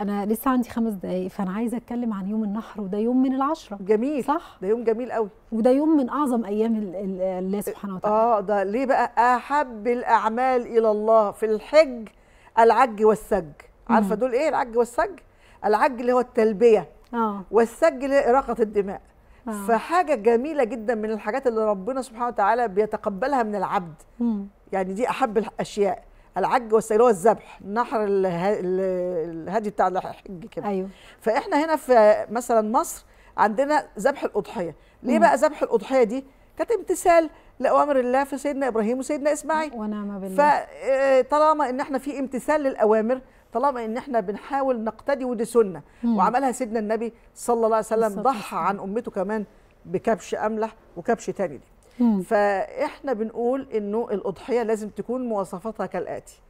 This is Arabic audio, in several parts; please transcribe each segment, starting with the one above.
انا لسه عندي خمس دقائق فانا عايزه اتكلم عن يوم النحر وده يوم من العشره جميل صح ده يوم جميل قوي وده يوم من اعظم ايام الله سبحانه وتعالى اه ده ليه بقى احب الاعمال الى الله في الحج العج والسج عارفه دول ايه العج والسج العج اللي هو التلبيه اه والسج اراقه الدماء آه. فحاجه جميله جدا من الحاجات اللي ربنا سبحانه وتعالى بيتقبلها من العبد مم. يعني دي احب الاشياء العج والسيل هو الذبح نحر الهادي بتاع الحج كده أيوه. فاحنا هنا في مثلا مصر عندنا ذبح الاضحيه ليه مم. بقى ذبح الاضحيه دي كانت امتثال لاوامر الله في سيدنا ابراهيم وسيدنا اسماعيل ونعم بالله فطالما آه، ان احنا في امتثال للاوامر طالما ان احنا بنحاول نقتدي ودي سنه وعملها سيدنا النبي صلى الله عليه وسلم ضحى عن امته كمان بكبش املح وكبش تاني دي فاحنا بنقول انه الاضحيه لازم تكون مواصفاتها كالاتي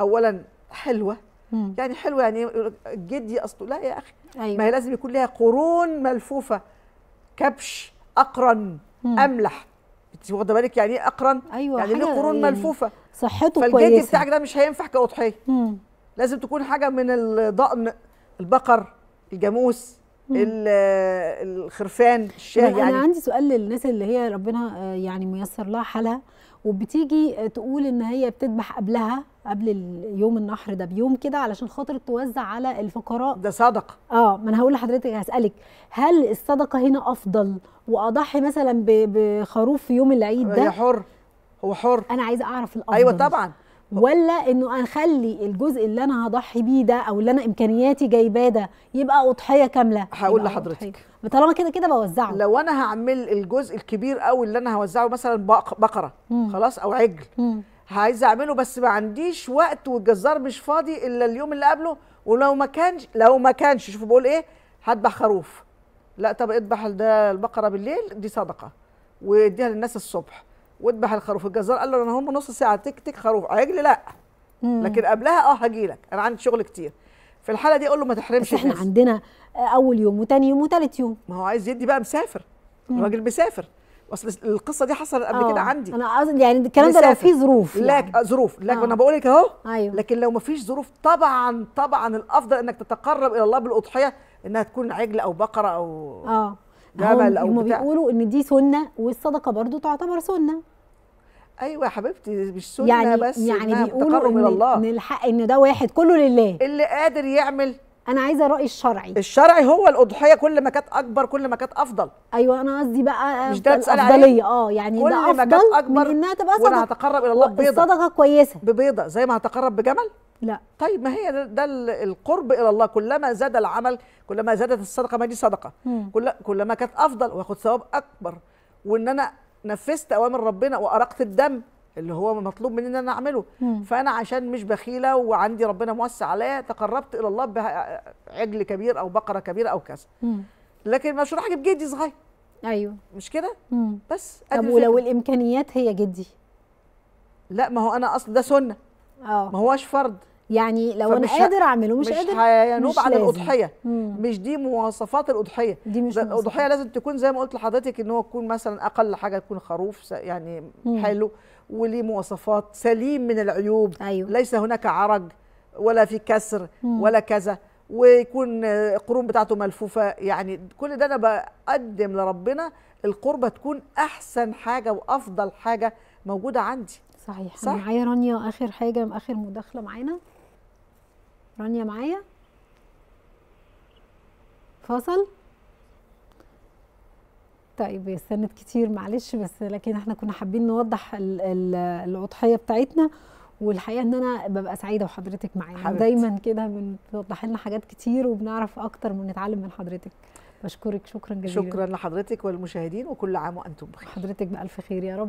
اولا حلوه مم. يعني حلوه يعني جدي اصله لا يا اخي أيوة. ما هي لازم يكون لها قرون ملفوفه كبش اقرن مم. املح انت واخده بالك يعني ايه اقرن أيوة يعني له قرون يعني ملفوفه صحته فالجدي كويسه فالجدي بتاعك ده مش هينفع كاضحيه لازم تكون حاجه من الضأن البقر الجاموس الخرفان الشاي يعني انا عندي سؤال للناس اللي هي ربنا آه، يعني ميسر لها حالها وبتيجي آه، تقول ان هي بتذبح قبلها قبل يوم النحر ده بيوم كده علشان خاطر توزع على الفقراء ده صدقه اه ما انا هقول لحضرتك هسالك هل الصدقه هنا افضل واضحي مثلا بخروف في يوم العيد ده هي حر هو حر انا عايزه اعرف الافضل ايوه طبعا ولا انه اخلي الجزء اللي انا هضحي بيه ده او اللي انا امكانياتي جايباه ده يبقى اضحيه كامله هقول لحضرتك طالما كده كده بوزعه لو انا هعمل الجزء الكبير قوي اللي انا هوزعه مثلا بقره مم. خلاص او عجل عايز عايزه اعمله بس ما عنديش وقت والجزار مش فاضي الا اليوم اللي قبله ولو ما كانش لو ما كانش شوفوا بقول ايه هذبح خروف لا طب اذبح ده البقره بالليل دي صدقه واديها للناس الصبح واذبح الخروف الجزار قال له انا هم نص ساعه تك تك خروف عجل لا لكن قبلها اه هاجي لك انا عندي شغل كتير في الحاله دي اقول له ما تحرمش بس احنا الناس. عندنا اول يوم وتاني يوم وتالت يوم ما هو عايز يدي بقى مسافر الراجل بيسافر اصل القصه دي حصلت قبل كده آه. عندي انا قصدي يعني الكلام ده لو في ظروف لا يعني. آه، ظروف لكن آه. انا بقول لك اهو أيوه. لكن لو ما فيش ظروف طبعا طبعا الافضل انك تتقرب الى الله بالاضحيه انها تكون عجل او بقره او اه جبل او هم بتاع بيقولوا ان دي سنه والصدقه برضو تعتبر سنه ايوه يا حبيبتي مش سنه يعني بس يعني بيقولوا إن, الله. ان الحق ان ده واحد كله لله اللي قادر يعمل انا عايزه رايي الشرعي الشرعي هو الاضحيه كل ما كانت اكبر كل ما كانت افضل ايوه انا قصدي بقى مش ده الافضليه اه يعني كل ده افضل ما كانت اكبر من انها تبقى صدقه وانا هتقرب الى الله ببيضه صدقه كويسه ببيضه زي ما هتقرب بجمل لا طيب ما هي ده, القرب الى الله كلما زاد العمل كلما زادت الصدقه ما دي صدقه كل كلما كانت افضل واخد ثواب اكبر وان انا نفذت اوامر ربنا وارقت الدم اللي هو مطلوب مني ان انا اعمله مم. فانا عشان مش بخيله وعندي ربنا موسع عليا تقربت الى الله بعجل كبير او بقره كبيره او كذا لكن مش هروح اجيب جدي صغير ايوه مش كده بس طب ولو الامكانيات هي جدي لا ما هو انا اصل ده سنه اه ما هواش فرد يعني لو انا قادر اعمله مش, مش قادر هينوب مش على الاضحيه مم. مش دي مواصفات الاضحيه دي مش الاضحيه لازم تكون زي ما قلت لحضرتك ان هو يكون مثلا اقل حاجه يكون خروف يعني مم. حلو وليه مواصفات سليم من العيوب أيوه. ليس هناك عرج ولا في كسر مم. ولا كذا ويكون القرون بتاعته ملفوفه يعني كل ده انا بقدم لربنا القربه تكون احسن حاجه وافضل حاجه موجوده عندي صحيح صح؟ معايا رانيا اخر حاجه اخر مداخله معانا رانيا معايا فاصل طيب استنت كتير معلش بس لكن احنا كنا حابين نوضح الاضحيه بتاعتنا والحقيقه ان انا ببقى سعيده وحضرتك معايا دايما كده بتوضح لنا حاجات كتير وبنعرف اكتر ونتعلم من حضرتك بشكرك شكرا جزيلا شكرا لحضرتك والمشاهدين وكل عام وانتم بخير حضرتك بالف خير يا رب